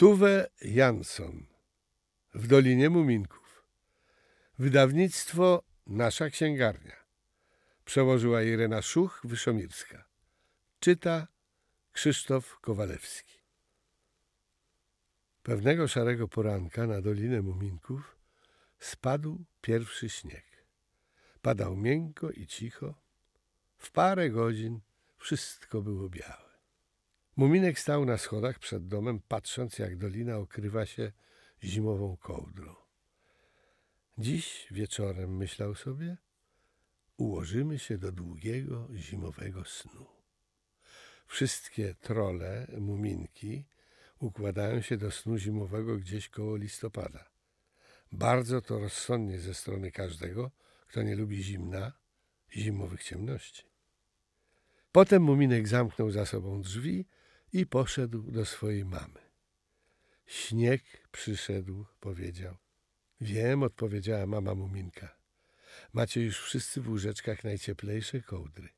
Tuwe Jansson w Dolinie Muminków. Wydawnictwo Nasza Księgarnia. Przełożyła Irena Szuch-Wyszomirska. Czyta Krzysztof Kowalewski. Pewnego szarego poranka na Dolinę Muminków spadł pierwszy śnieg. Padał miękko i cicho. W parę godzin wszystko było białe. Muminek stał na schodach przed domem, patrząc jak dolina okrywa się zimową kołdrą. Dziś wieczorem, myślał sobie, ułożymy się do długiego zimowego snu. Wszystkie trole, muminki układają się do snu zimowego gdzieś koło listopada. Bardzo to rozsądnie ze strony każdego, kto nie lubi zimna zimowych ciemności. Potem muminek zamknął za sobą drzwi, i poszedł do swojej mamy. Śnieg przyszedł, powiedział. Wiem, odpowiedziała mama Muminka. Macie już wszyscy w łóżeczkach najcieplejsze kołdry.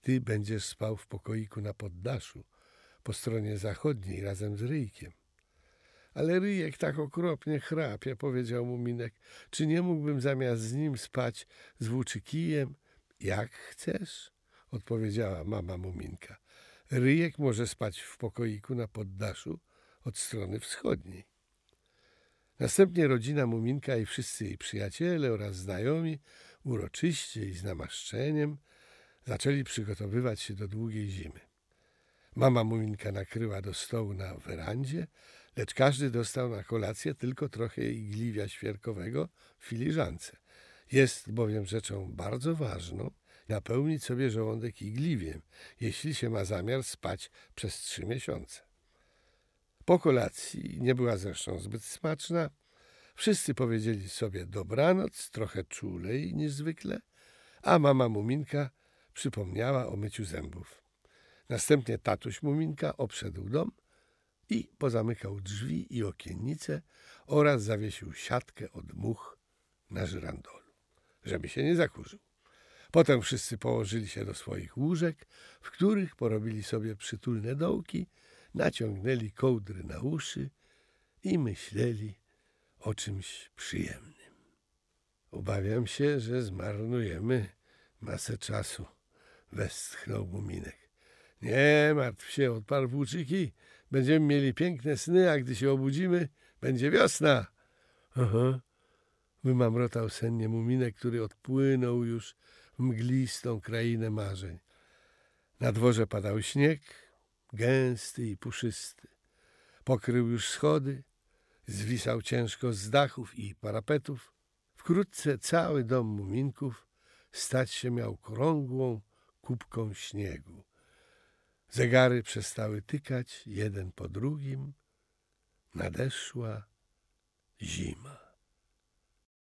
Ty będziesz spał w pokoiku na poddaszu, po stronie zachodniej, razem z ryjkiem. Ale ryjek tak okropnie chrapie, powiedział Muminek. Czy nie mógłbym zamiast z nim spać z włóczy kijem? Jak chcesz, odpowiedziała mama Muminka. Ryjek może spać w pokoiku na poddaszu od strony wschodniej. Następnie rodzina Muminka i wszyscy jej przyjaciele oraz znajomi uroczyście i z namaszczeniem zaczęli przygotowywać się do długiej zimy. Mama Muminka nakryła do stołu na werandzie, lecz każdy dostał na kolację tylko trochę igliwia świerkowego w filiżance. Jest bowiem rzeczą bardzo ważną, napełnić sobie żołądek igliwiem, jeśli się ma zamiar spać przez trzy miesiące. Po kolacji, nie była zresztą zbyt smaczna, wszyscy powiedzieli sobie dobranoc, trochę czulej niż zwykle, a mama Muminka przypomniała o myciu zębów. Następnie tatuś Muminka obszedł dom i pozamykał drzwi i okiennice oraz zawiesił siatkę od much na żyrandolu, żeby się nie zakurzył. Potem wszyscy położyli się do swoich łóżek, w których porobili sobie przytulne dołki, naciągnęli kołdry na uszy i myśleli o czymś przyjemnym. Obawiam się, że zmarnujemy masę czasu, westchnął Muminek. Nie martw się, odparł włóczyki. Będziemy mieli piękne sny, a gdy się obudzimy, będzie wiosna. Aha, wymamrotał sennie Muminek, który odpłynął już mglistą krainę marzeń. Na dworze padał śnieg, gęsty i puszysty. Pokrył już schody, zwisał ciężko z dachów i parapetów. Wkrótce cały dom muminków stać się miał krągłą kubką śniegu. Zegary przestały tykać jeden po drugim. Nadeszła zima.